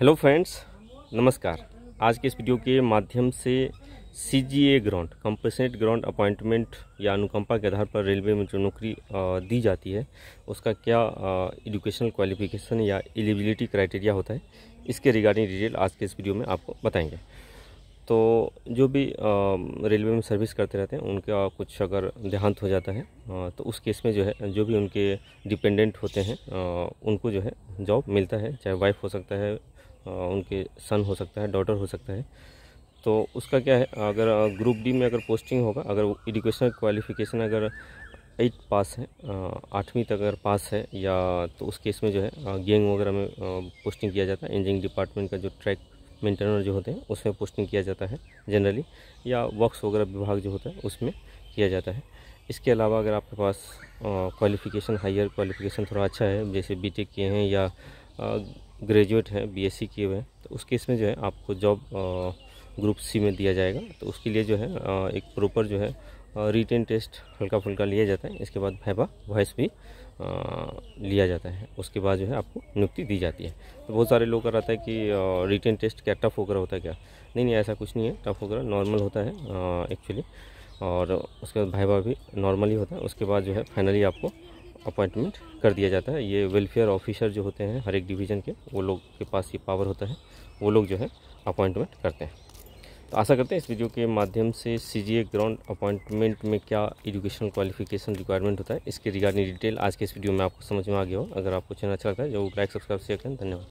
hello friends नमस्कार आज के इस वीडियो के माध्यम से C G A ground compensate ground appointment या अनुकंपा के आधार पर रेलवे में जो नौकरी दी जाती है उसका क्या एजुकेशनल क्वालिफिकेशन या एलिजिबिलिटी क्राइटेरिया होता है इसके रिगार्डिंग डिटेल आज के इस वीडियो में आपको बताएंगे तो जो भी रेलवे में सर्विस करते रहते हैं उनका कुछ अगर देहांत हो जाता है तो उस केस में जो है जो भी उनके डिपेंडेंट होते हैं उनको जो है जॉब मिलता है चाहे वाइफ हो सकता है उनके सन हो सकता है डॉटर हो सकता है तो उसका क्या है अगर ग्रुप डी में अगर पोस्टिंग होगा अगर एजुकेशनल क्वालिफिकेशन अगर एट पास है आठवीं तक अगर पास है या तो उस केस में जो है गेंग वगैरह में पोस्टिंग किया जाता है इंजीनियरिंग डिपार्टमेंट का जो ट्रैक मेंटेनर जो होते हैं उसमें पोस्टिंग किया जाता है जनरली या वर्क्स वगैरह विभाग जो होता है उसमें किया जाता है इसके अलावा अगर आपके पास क्वालिफ़िकेशन हायर क्वालिफ़िकेशन थोड़ा अच्छा है जैसे बी किए हैं या ग्रेजुएट हैं बीएससी किए हुए हैं तो उस केस में जो है आपको जॉब ग्रुप सी में दिया जाएगा तो उसके लिए जो है एक प्रॉपर जो है रिटेन टेस्ट हल्का फुल्का लिया जाता है इसके बाद भाइबा वॉइस भी लिया जाता है उसके बाद जो है आपको नियुक्ति दी जाती है तो बहुत सारे लोग रहा है कि रिटेन टेस्ट क्या टफ वगैरह होता है क्या नहीं नहीं ऐसा कुछ नहीं है टफ वगैरह नॉर्मल होता है एक्चुअली और उसके बाद भाई भी नॉर्मली होता है उसके बाद जो है फाइनली आपको अपॉइंटमेंट कर दिया जाता है ये वेलफेयर ऑफिसर जो होते हैं हर एक डिवीज़न के वो लोग के पास ये पावर होता है वो लोग जो है अपॉइंटमेंट करते हैं तो आशा करते हैं इस वीडियो के माध्यम से C G A ground appointment में क्या एजुकेशन क्वालिफिकेशन रिक्वायरमेंट होता है इसके रिगार्डिंग डिटेल आज के इस वीडियो में आपको समझ में आ गया हो अगर आपको चैनल अच्छा लगता है जो लाइक सब्सक्राइब शेयर करें धन्यवाद